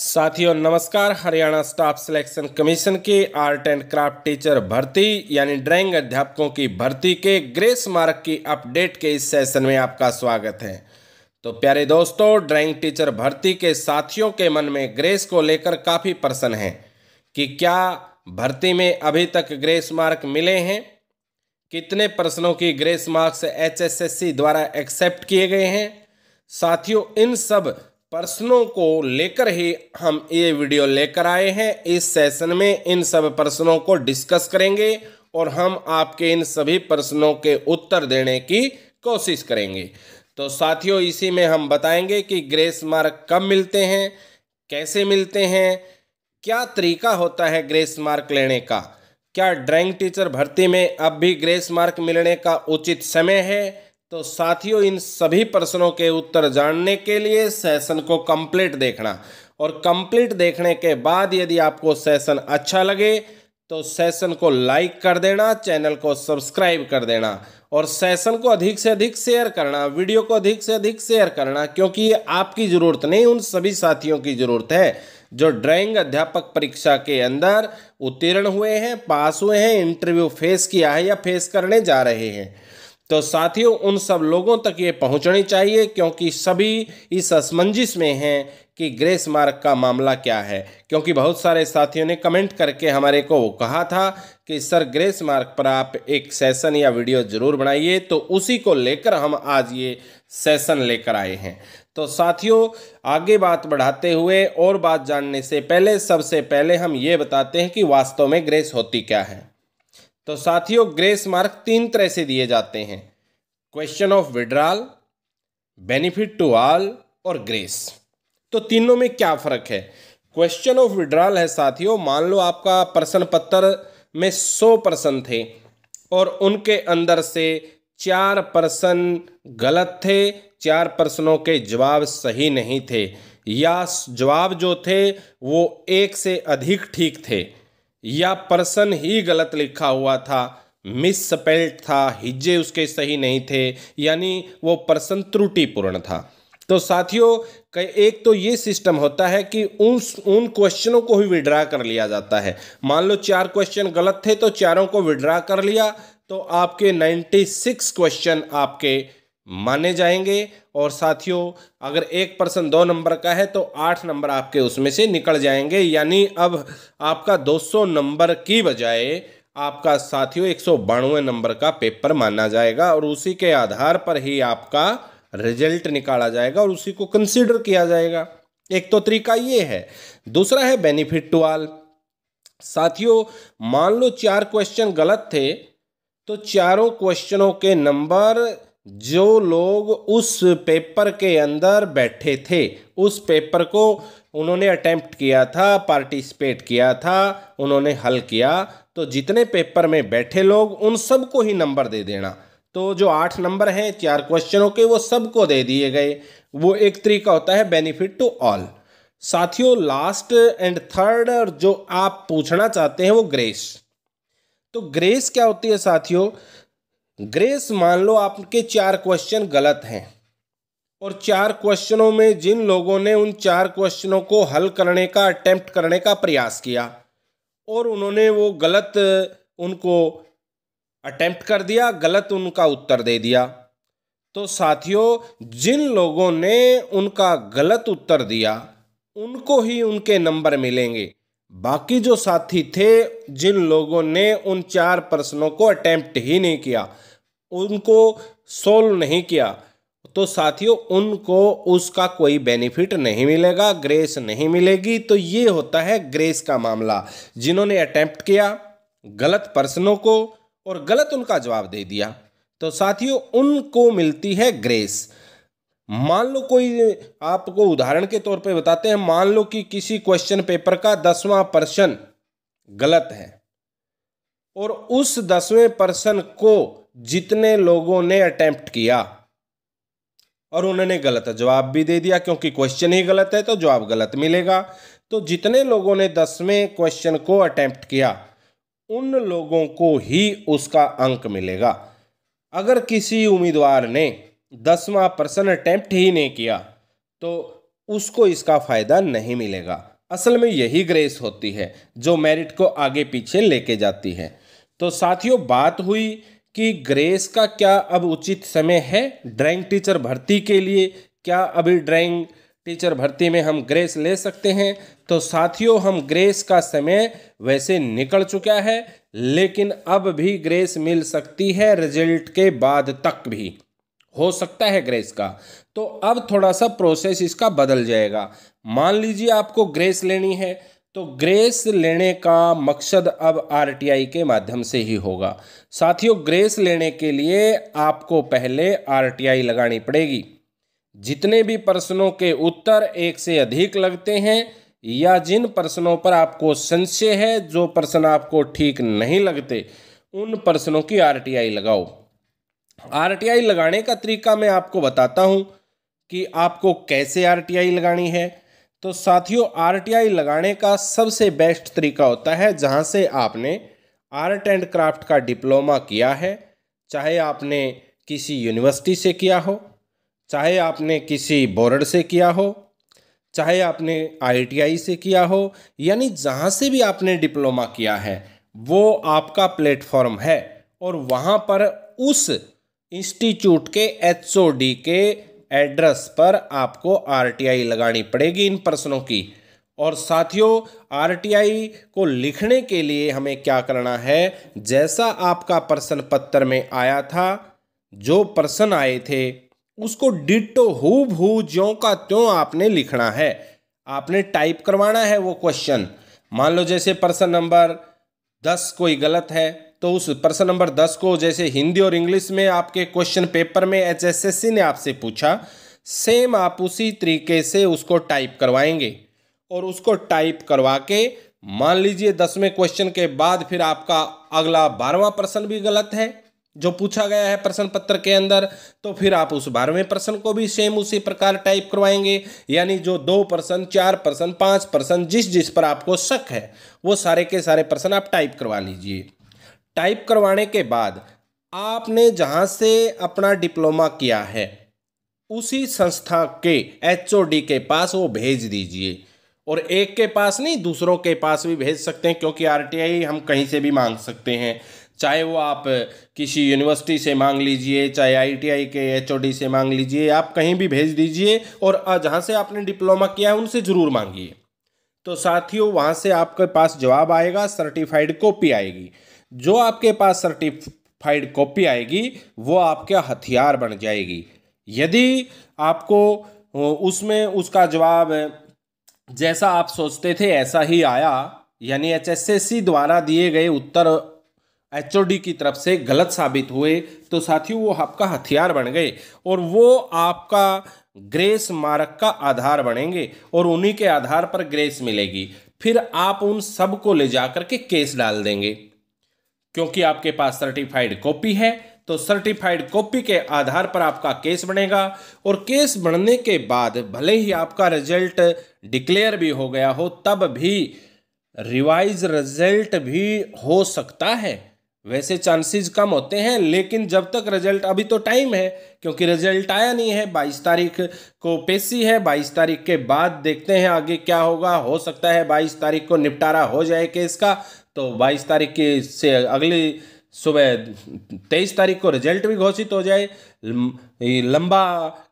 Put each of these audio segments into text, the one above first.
साथियों नमस्कार Haryana staff selection commission के आर्ट एंड क्राफ्ट टीचर भर्ती यानी ड्राइंग अध्यापकों की भर्ती के ग्रेस मार्क की अपडेट के इस सेशन में आपका स्वागत है तो प्यारे दोस्तों ड्राइंग टीचर भर्ती के साथियों के मन में ग्रेस को लेकर काफ़ी प्रश्न है कि क्या भर्ती में अभी तक ग्रेस मार्क मिले हैं कितने प्रश्नों की ग्रेस मार्क्स एच द्वारा एक्सेप्ट किए गए हैं साथियों इन सब प्रश्नों को लेकर ही हम ये वीडियो लेकर आए हैं इस सेशन में इन सब प्रश्नों को डिस्कस करेंगे और हम आपके इन सभी प्रश्नों के उत्तर देने की कोशिश करेंगे तो साथियों इसी में हम बताएंगे कि ग्रेस मार्क कब मिलते हैं कैसे मिलते हैं क्या तरीका होता है ग्रेस मार्क लेने का क्या ड्राइंग टीचर भर्ती में अब भी ग्रेस मार्क मिलने का उचित समय है तो साथियों इन सभी प्रश्नों के उत्तर जानने के लिए सेशन को कंप्लीट देखना और कंप्लीट देखने के बाद यदि आपको सेशन अच्छा लगे तो सेशन को लाइक कर देना चैनल को सब्सक्राइब कर देना और सेशन को अधिक से अधिक शेयर करना वीडियो को अधिक से अधिक शेयर करना क्योंकि ये आपकी ज़रूरत नहीं उन सभी साथियों की ज़रूरत है जो ड्राइंग अध्यापक परीक्षा के अंदर उत्तीर्ण हुए हैं पास हुए हैं इंटरव्यू फेस किया है या फेस करने जा रहे हैं तो साथियों उन सब लोगों तक ये पहुंचनी चाहिए क्योंकि सभी इस असमंजिस में हैं कि ग्रेस मार्क का मामला क्या है क्योंकि बहुत सारे साथियों ने कमेंट करके हमारे को कहा था कि सर ग्रेस मार्क पर आप एक सेशन या वीडियो ज़रूर बनाइए तो उसी को लेकर हम आज ये सेशन लेकर आए हैं तो साथियों आगे बात बढ़ाते हुए और बात जानने से पहले सबसे पहले हम ये बताते हैं कि वास्तव में ग्रेस होती क्या है तो साथियों ग्रेस मार्क तीन तरह से दिए जाते हैं question of withdrawal benefit to all और ग्रेस तो तीनों में क्या फ़र्क है क्वेश्चन ऑफ विड्रॉल है साथियों मान लो आपका प्रश्न पत्र में सौ प्रश्न थे और उनके अंदर से चार प्रश्न गलत थे चार प्रश्नों के जवाब सही नहीं थे या जवाब जो थे वो एक से अधिक ठीक थे या पर्सन ही गलत लिखा हुआ था मिस स्पेल्ट था हिज्जे उसके सही नहीं थे यानी वो पर्सन त्रुटिपूर्ण था तो साथियों एक तो ये सिस्टम होता है कि उन उन क्वेश्चनों को ही विड्रा कर लिया जाता है मान लो चार क्वेश्चन गलत थे तो चारों को विड्रा कर लिया तो आपके 96 क्वेश्चन आपके माने जाएंगे और साथियों अगर एक पर्सन दो नंबर का है तो आठ नंबर आपके उसमें से निकल जाएंगे यानी अब आपका 200 नंबर की बजाय आपका साथियों एक सौ बानवे नंबर का पेपर माना जाएगा और उसी के आधार पर ही आपका रिजल्ट निकाला जाएगा और उसी को कंसिडर किया जाएगा एक तो तरीका ये है दूसरा है बेनिफिट टू ऑल साथियों मान लो चार क्वेश्चन गलत थे तो चारों क्वेश्चनों के नंबर जो लोग उस पेपर के अंदर बैठे थे उस पेपर को उन्होंने अटैम्प्ट किया था पार्टिसिपेट किया था उन्होंने हल किया तो जितने पेपर में बैठे लोग उन सबको ही नंबर दे देना तो जो आठ नंबर हैं चार क्वेश्चनों के वो सबको दे दिए गए वो एक तरीका होता है बेनिफिट टू ऑल साथियों लास्ट एंड थर्ड और जो आप पूछना चाहते हैं वो ग्रेस तो ग्रेस क्या होती है साथियों ग्रेस मान लो आपके चार क्वेश्चन गलत हैं और चार क्वेश्चनों में जिन लोगों ने उन चार क्वेश्चनों को हल करने का अटैम्प्ट करने का प्रयास किया और उन्होंने वो गलत उनको अटैम्प्ट कर दिया गलत उनका उत्तर दे दिया तो साथियों जिन लोगों ने उनका गलत उत्तर दिया उनको ही उनके नंबर मिलेंगे बाकी जो साथी थे जिन लोगों ने उन चार प्रश्नों को अटैम्प्ट ही नहीं किया उनको सोल्व नहीं किया तो साथियों उनको उसका कोई बेनिफिट नहीं मिलेगा ग्रेस नहीं मिलेगी तो ये होता है ग्रेस का मामला जिन्होंने अटैम्प्ट किया गलत पर्सनों को और गलत उनका जवाब दे दिया तो साथियों उनको मिलती है ग्रेस मान लो कोई आपको उदाहरण के तौर पे बताते हैं मान लो कि किसी क्वेश्चन पेपर का दसवां पर्सन गलत है और उस दसवें पर्सन को जितने लोगों ने अटैम्प्ट किया और उन्होंने गलत जवाब भी दे दिया क्योंकि क्वेश्चन ही गलत है तो जवाब गलत मिलेगा तो जितने लोगों ने दसवें क्वेश्चन को अटैम्प्ट किया उन लोगों को ही उसका अंक मिलेगा अगर किसी उम्मीदवार ने दसवां प्रश्न अटैम्प्ट ही नहीं किया तो उसको इसका फ़ायदा नहीं मिलेगा असल में यही ग्रेस होती है जो मेरिट को आगे पीछे लेके जाती है तो साथियों बात हुई कि ग्रेस का क्या अब उचित समय है ड्राइंग टीचर भर्ती के लिए क्या अभी ड्राइंग टीचर भर्ती में हम ग्रेस ले सकते हैं तो साथियों हम ग्रेस का समय वैसे निकल चुका है लेकिन अब भी ग्रेस मिल सकती है रिजल्ट के बाद तक भी हो सकता है ग्रेस का तो अब थोड़ा सा प्रोसेस इसका बदल जाएगा मान लीजिए आपको ग्रेस लेनी है तो ग्रेस लेने का मकसद अब आरटीआई के माध्यम से ही होगा साथियों ग्रेस लेने के लिए आपको पहले आरटीआई लगानी पड़ेगी जितने भी प्रश्नों के उत्तर एक से अधिक लगते हैं या जिन प्रश्नों पर आपको संशय है जो प्रश्न आपको ठीक नहीं लगते उन प्रश्नों की आरटीआई लगाओ आरटीआई लगाने का तरीका मैं आपको बताता हूँ कि आपको कैसे आर लगानी है तो साथियों आरटीआई लगाने का सबसे बेस्ट तरीका होता है जहाँ से आपने आर्ट एंड क्राफ्ट का डिप्लोमा किया है चाहे आपने किसी यूनिवर्सिटी से किया हो चाहे आपने किसी बोर्ड से किया हो चाहे आपने आईटीआई से किया हो यानी जहाँ से भी आपने डिप्लोमा किया है वो आपका प्लेटफॉर्म है और वहाँ पर उस इंस्टीट्यूट के एच के एड्रेस पर आपको आरटीआई लगानी पड़ेगी इन प्रश्नों की और साथियों आरटीआई को लिखने के लिए हमें क्या करना है जैसा आपका प्रश्न पत्र में आया था जो प्रश्न आए थे उसको डिटो हु भू ज्यों का त्यों आपने लिखना है आपने टाइप करवाना है वो क्वेश्चन मान लो जैसे प्रश्न नंबर दस कोई गलत है तो उस प्रश्न नंबर दस को जैसे हिंदी और इंग्लिश में आपके क्वेश्चन पेपर में एच ने आपसे पूछा सेम आप उसी तरीके से उसको टाइप करवाएंगे और उसको टाइप करवा के मान लीजिए दसवें क्वेश्चन के बाद फिर आपका अगला बारहवा प्रश्न भी गलत है जो पूछा गया है प्रश्न पत्र के अंदर तो फिर आप उस बारहवें प्रश्न को भी सेम उसी प्रकार टाइप करवाएंगे यानी जो दो प्रश्न चार प्रश्न पाँच प्रश्न जिस जिस पर आपको शक है वो सारे के सारे प्रश्न आप टाइप करवा लीजिए टाइप करवाने के बाद आपने जहाँ से अपना डिप्लोमा किया है उसी संस्था के एच के पास वो भेज दीजिए और एक के पास नहीं दूसरों के पास भी भेज सकते हैं क्योंकि आर हम कहीं से भी मांग सकते हैं चाहे वो आप किसी यूनिवर्सिटी से मांग लीजिए चाहे आईटीआई के एच से मांग लीजिए आप कहीं भी भेज दीजिए और जहाँ से आपने डिप्लोमा किया है उनसे ज़रूर मांगिए तो साथियों वहाँ से आपके पास जवाब आएगा सर्टिफाइड कॉपी आएगी जो आपके पास सर्टिफाइड कॉपी आएगी वो आपके हथियार बन जाएगी यदि आपको उसमें उसका जवाब जैसा आप सोचते थे ऐसा ही आया यानी एच द्वारा दिए गए उत्तर एच की तरफ से गलत साबित हुए तो साथियों वो आपका हथियार बन गए और वो आपका ग्रेस मार्क का आधार बनेंगे और उन्हीं के आधार पर ग्रेस मिलेगी फिर आप उन सब को ले जाकर के केस डाल देंगे क्योंकि आपके पास सर्टिफाइड कॉपी है तो सर्टिफाइड कॉपी के आधार पर आपका केस बनेगा और केस बनने के बाद भले ही आपका रिजल्ट डिक्लेयर भी हो गया हो तब भी रिवाइज रिजल्ट भी हो सकता है वैसे चांसेस कम होते हैं लेकिन जब तक रिजल्ट अभी तो टाइम है क्योंकि रिजल्ट आया नहीं है बाईस तारीख को पेशी है बाईस तारीख के बाद देखते हैं आगे क्या होगा हो सकता है बाईस तारीख को निपटारा हो जाए केस का तो 22 तारीख की से अगली सुबह तेईस तारीख को रिजल्ट भी घोषित हो जाए लंबा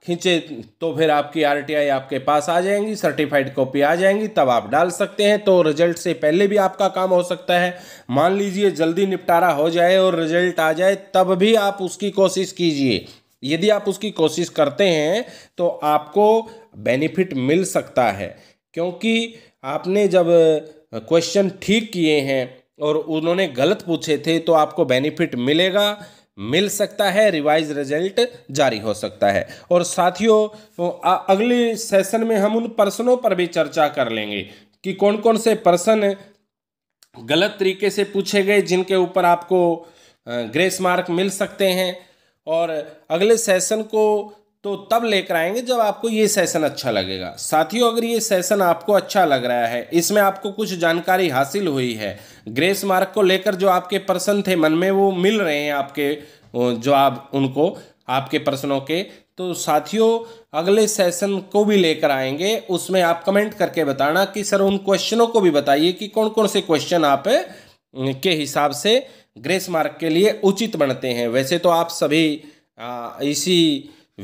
खींचे तो फिर आपकी आरटीआई आपके पास आ जाएंगी सर्टिफाइड कॉपी आ जाएंगी तब आप डाल सकते हैं तो रिजल्ट से पहले भी आपका काम हो सकता है मान लीजिए जल्दी निपटारा हो जाए और रिजल्ट आ जाए तब भी आप उसकी कोशिश कीजिए यदि आप उसकी कोशिश करते हैं तो आपको बेनिफिट मिल सकता है क्योंकि आपने जब क्वेश्चन ठीक किए हैं और उन्होंने गलत पूछे थे तो आपको बेनिफिट मिलेगा मिल सकता है रिवाइज रिजल्ट जारी हो सकता है और साथियों अगले सेशन में हम उन प्रश्नों पर भी चर्चा कर लेंगे कि कौन कौन से प्रश्न गलत तरीके से पूछे गए जिनके ऊपर आपको ग्रेस मार्क मिल सकते हैं और अगले सेशन को तो तब लेकर आएंगे जब आपको ये सेशन अच्छा लगेगा साथियों अगर ये सेशन आपको अच्छा लग रहा है इसमें आपको कुछ जानकारी हासिल हुई है ग्रेस मार्क को लेकर जो आपके प्रश्न थे मन में वो मिल रहे हैं आपके जवाब उनको आपके प्रश्नों के तो साथियों अगले सेशन को भी लेकर आएंगे उसमें आप कमेंट करके बताना कि सर उन क्वेश्चनों को भी बताइए कि कौन कौन से क्वेश्चन आप के हिसाब से ग्रेस मार्क के लिए उचित बनते हैं वैसे तो आप सभी इसी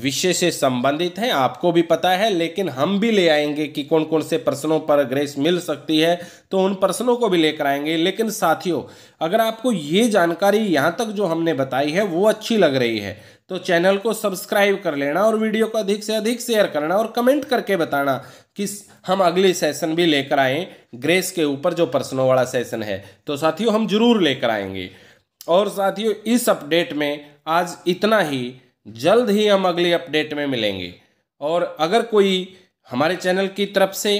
विषय से संबंधित हैं आपको भी पता है लेकिन हम भी ले आएंगे कि कौन कौन से प्रश्नों पर ग्रेस मिल सकती है तो उन प्रश्नों को भी लेकर आएंगे लेकिन साथियों अगर आपको ये जानकारी यहाँ तक जो हमने बताई है वो अच्छी लग रही है तो चैनल को सब्सक्राइब कर लेना और वीडियो को अधिक से अधिक शेयर करना और कमेंट करके बताना कि हम अगले सेशन भी लेकर आएँ ग्रेस के ऊपर जो प्रश्नों वाला सेशन है तो साथियों हम जरूर लेकर आएंगे और साथियों इस अपडेट में आज इतना ही जल्द ही हम अगली अपडेट में मिलेंगे और अगर कोई हमारे चैनल की तरफ से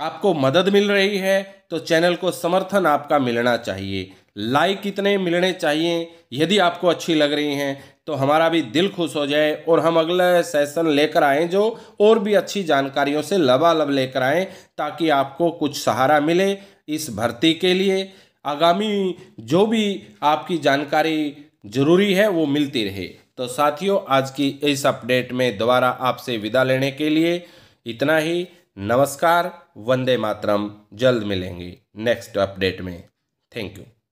आपको मदद मिल रही है तो चैनल को समर्थन आपका मिलना चाहिए लाइक इतने मिलने चाहिए यदि आपको अच्छी लग रही हैं तो हमारा भी दिल खुश हो जाए और हम अगला सेशन लेकर आएँ जो और भी अच्छी जानकारियों से लबालब लेकर आएँ ताकि आपको कुछ सहारा मिले इस भर्ती के लिए आगामी जो भी आपकी जानकारी ज़रूरी है वो मिलती रहे तो साथियों आज की इस अपडेट में दोबारा आपसे विदा लेने के लिए इतना ही नमस्कार वंदे मातरम जल्द मिलेंगे नेक्स्ट अपडेट में थैंक यू